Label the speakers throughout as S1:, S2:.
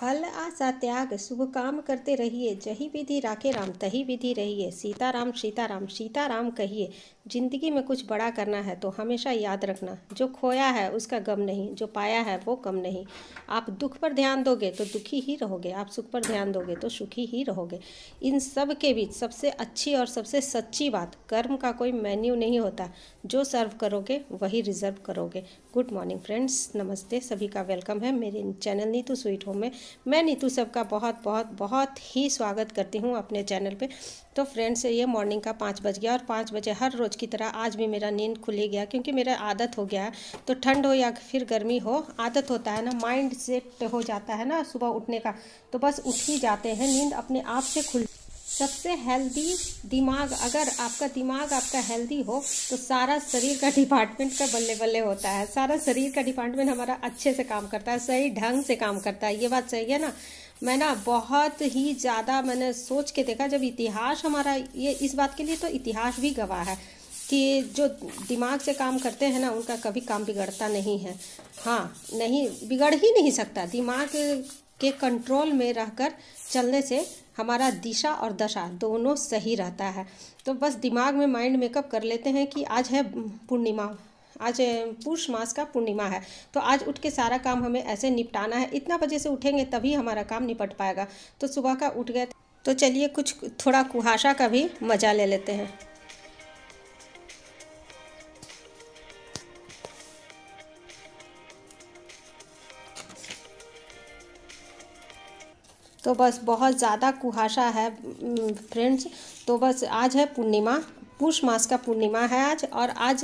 S1: फल आशा त्याग शुभ काम करते रहिए जही विधि राखे राम तही विधि रहिए सीताराम सीताराम सीताराम कहिए जिंदगी में कुछ बड़ा करना है तो हमेशा याद रखना जो खोया है उसका गम नहीं जो पाया है वो कम नहीं आप दुख पर ध्यान दोगे तो दुखी ही रहोगे आप सुख पर ध्यान दोगे तो सुखी ही रहोगे इन सब के बीच सबसे अच्छी और सबसे सच्ची बात कर्म का कोई मेन्यू नहीं होता जो सर्व करोगे वही रिजर्व करोगे गुड मॉर्निंग फ्रेंड्स नमस्ते सभी का वेलकम है मेरे चैनल नीतू स्वीट होम में मैं नीतू सबका बहुत बहुत बहुत ही स्वागत करती हूँ अपने चैनल पे तो फ्रेंड्स ये मॉर्निंग का पाँच बज गया और पाँच बजे हर रोज़ की तरह आज भी मेरा नींद खुली गया क्योंकि मेरा आदत हो गया है तो ठंड हो या फिर गर्मी हो आदत होता है ना माइंड सेट हो जाता है ना सुबह उठने का तो बस उठ ही जाते हैं नींद अपने आप से खुल सबसे हेल्दी दिमाग अगर आपका दिमाग आपका हेल्दी हो तो सारा शरीर का डिपार्टमेंट का बल्ले बल्ले होता है सारा शरीर का डिपार्टमेंट हमारा अच्छे से काम करता है सही ढंग से काम करता है ये बात सही है ना मैं ना बहुत ही ज़्यादा मैंने सोच के देखा जब इतिहास हमारा ये इस बात के लिए तो इतिहास भी गवाह है कि जो दिमाग से काम करते हैं ना उनका कभी काम बिगड़ता नहीं है हाँ नहीं बिगड़ ही नहीं सकता दिमाग के कंट्रोल में रहकर चलने से हमारा दिशा और दशा दोनों सही रहता है तो बस दिमाग में माइंड मेकअप कर लेते हैं कि आज है पूर्णिमा आज पुरुष मास का पूर्णिमा है तो आज उठ के सारा काम हमें ऐसे निपटाना है इतना बजे से उठेंगे तभी हमारा काम निपट पाएगा तो सुबह का उठ गए तो चलिए कुछ थोड़ा कुहासा का भी मज़ा ले लेते हैं तो बस बहुत ज़्यादा कुहासा है फ्रेंड्स तो बस आज है पूर्णिमा पूष मास का पूर्णिमा है आज और आज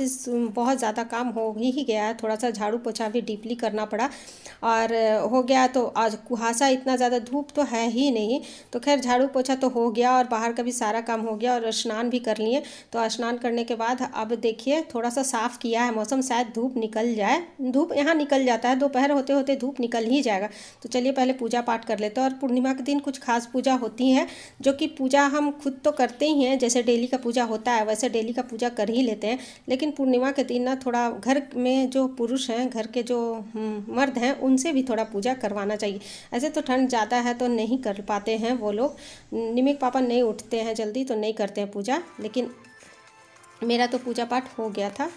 S1: बहुत ज़्यादा काम हो ही, ही गया है थोड़ा सा झाड़ू पोछा भी डीपली करना पड़ा और हो गया तो आज कुहासा इतना ज़्यादा धूप तो है ही नहीं तो खैर झाड़ू पोछा तो हो गया और बाहर का भी सारा काम हो गया और स्नान भी कर लिए तो स्नान करने के बाद अब देखिए थोड़ा सा साफ़ किया है मौसम शायद धूप निकल जाए धूप यहाँ निकल जाता है दोपहर होते होते धूप निकल ही जाएगा तो चलिए पहले पूजा पाठ कर लेते हैं और पूर्णिमा के दिन कुछ खास पूजा होती है जो कि पूजा हम खुद तो करते ही हैं जैसे डेली का पूजा होता है वैसे डेली का पूजा कर ही लेते हैं लेकिन पूर्णिमा के दिन ना थोड़ा घर में जो पुरुष हैं घर के जो हम्म, मर्द हैं उनसे भी थोड़ा पूजा करवाना चाहिए ऐसे तो ठंड ज़्यादा है तो नहीं कर पाते हैं वो लोग निमिक पापा नहीं उठते हैं जल्दी तो नहीं करते हैं पूजा लेकिन मेरा तो पूजा पाठ हो गया था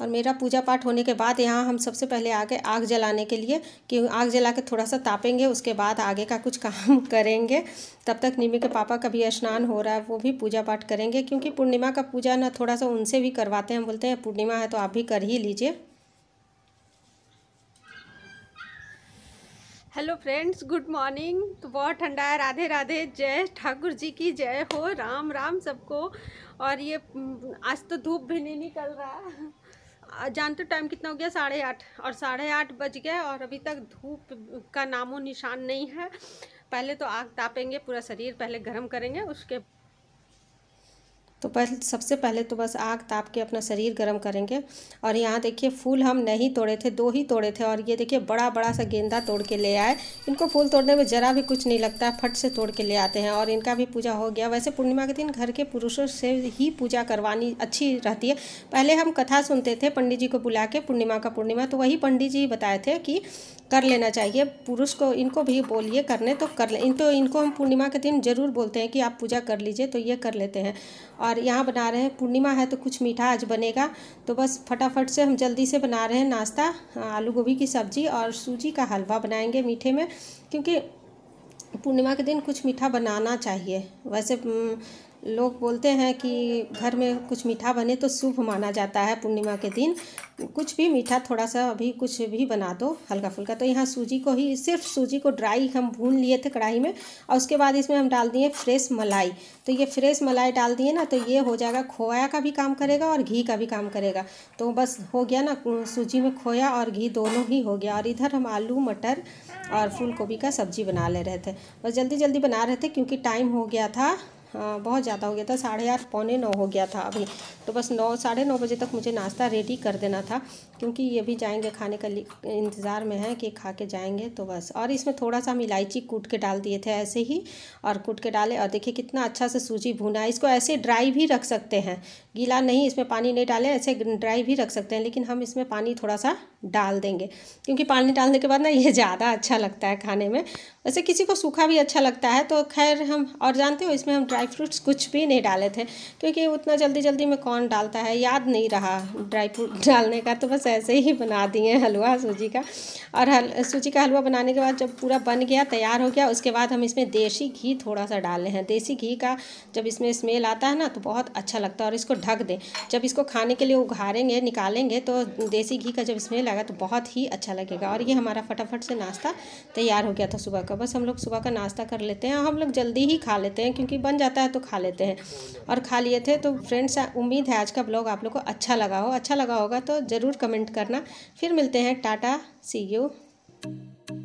S1: और मेरा पूजा पाठ होने के बाद यहाँ हम सबसे पहले आगे आग जलाने के लिए कि आग जला के थोड़ा सा तापेंगे उसके बाद आगे का कुछ काम करेंगे तब तक निमी के पापा का भी स्नान हो रहा है वो भी पूजा पाठ करेंगे क्योंकि पूर्णिमा का पूजा ना थोड़ा सा उनसे भी करवाते हैं बोलते हैं पूर्णिमा है तो आप भी कर ही लीजिए हेलो फ्रेंड्स गुड मॉर्निंग तो बहुत ठंडा है राधे राधे जय ठाकुर जी की जय हो राम राम सबको और ये हम्म, आज तो धूप भी नहीं निकल रहा जानते टाइम कितना हो गया साढ़े आठ और साढ़े आठ बज गए और अभी तक धूप का नामो निशान नहीं है पहले तो आग तापेंगे पूरा शरीर पहले गर्म करेंगे उसके तो पहले सबसे पहले तो बस आग ताप के अपना शरीर गर्म करेंगे और यहाँ देखिए फूल हम नहीं तोड़े थे दो ही तोड़े थे और ये देखिए बड़ा बड़ा सा गेंदा तोड़ के ले आए इनको फूल तोड़ने में ज़रा भी कुछ नहीं लगता फट से तोड़ के ले आते हैं और इनका भी पूजा हो गया वैसे पूर्णिमा के दिन घर के पुरुषों से ही पूजा करवानी अच्छी रहती है पहले हम कथा सुनते थे पंडित जी को बुला के पूर्णिमा का पूर्णिमा तो वही पंडित जी बताए थे कि कर लेना चाहिए पुरुष को इनको भी बोलिए करने तो कर ले इन तो इनको हम पूर्णिमा के दिन जरूर बोलते हैं कि आप पूजा कर लीजिए तो ये कर लेते हैं और यहाँ बना रहे हैं पूर्णिमा है तो कुछ मीठा आज बनेगा तो बस फटाफट से हम जल्दी से बना रहे हैं नाश्ता आलू गोभी की सब्ज़ी और सूजी का हलवा बनाएंगे मीठे में क्योंकि पूर्णिमा के दिन कुछ मीठा बनाना चाहिए वैसे लोग बोलते हैं कि घर में कुछ मीठा बने तो शुभ माना जाता है पूर्णिमा के दिन कुछ भी मीठा थोड़ा सा अभी कुछ भी बना दो हल्का फुल्का तो यहाँ सूजी को ही सिर्फ सूजी को ड्राई हम भून लिए थे कढ़ाई में और उसके बाद इसमें हम डाल दिए फ्रेश मलाई तो ये फ्रेश मलाई डाल दिए ना तो ये हो जाएगा खोया का भी काम करेगा और घी का भी काम करेगा तो बस हो गया ना सूजी में खोया और घी दोनों ही हो गया और इधर हम आलू मटर और फूल का सब्जी बना ले रहे थे बस जल्दी जल्दी बना रहे थे क्योंकि टाइम हो गया था हाँ बहुत ज़्यादा हो गया था साढ़े आठ पौने नौ हो गया था अभी तो बस नौ साढ़े नौ बजे तक मुझे नाश्ता रेडी कर देना था क्योंकि ये भी जाएंगे खाने का इंतज़ार में है कि खा के जाएंगे तो बस और इसमें थोड़ा सा हम इलायची कूट के डाल दिए थे ऐसे ही और कूट के डाले और देखिए कितना अच्छा से सूजी भुना है इसको ऐसे ड्राई भी रख सकते हैं गीला नहीं इसमें पानी नहीं डालें ऐसे ड्राई भी रख सकते हैं लेकिन हम इसमें पानी थोड़ा सा डाल देंगे क्योंकि पानी डालने के बाद ना ये ज़्यादा अच्छा लगता है खाने में वैसे किसी को सूखा भी अच्छा लगता है तो खैर हम और जानते हो इसमें हम ड्राई फ्रूट्स कुछ भी नहीं डाले थे क्योंकि उतना जल्दी जल्दी में कौन डालता है याद नहीं रहा ड्राई फ्रूट डालने का तो बस ऐसे ही बना दिए हलवा सूजी का और हल सूजी का हलवा बनाने के बाद जब पूरा बन गया तैयार हो गया उसके बाद हम इसमें देसी घी थोड़ा सा डाले हैं देसी घी का जब इसमें स्मेल आता है ना तो बहुत अच्छा लगता है और इसको ढक दें जब इसको खाने के लिए उघारेंगे निकालेंगे तो देसी घी का जब स्मेल आएगा तो बहुत ही अच्छा लगेगा और ये हमारा फटाफट से नाश्ता तैयार हो गया था सुबह का बस हम लोग सुबह का नाश्ता कर लेते हैं हम लोग जल्दी ही खा लेते हैं क्योंकि बन जाता जाता है तो खा लेते हैं और खा लिए थे तो फ्रेंड्स उम्मीद है आज का ब्लॉग आप लोग को अच्छा लगा हो अच्छा लगा होगा तो ज़रूर कमेंट करना फिर मिलते हैं टाटा सी यू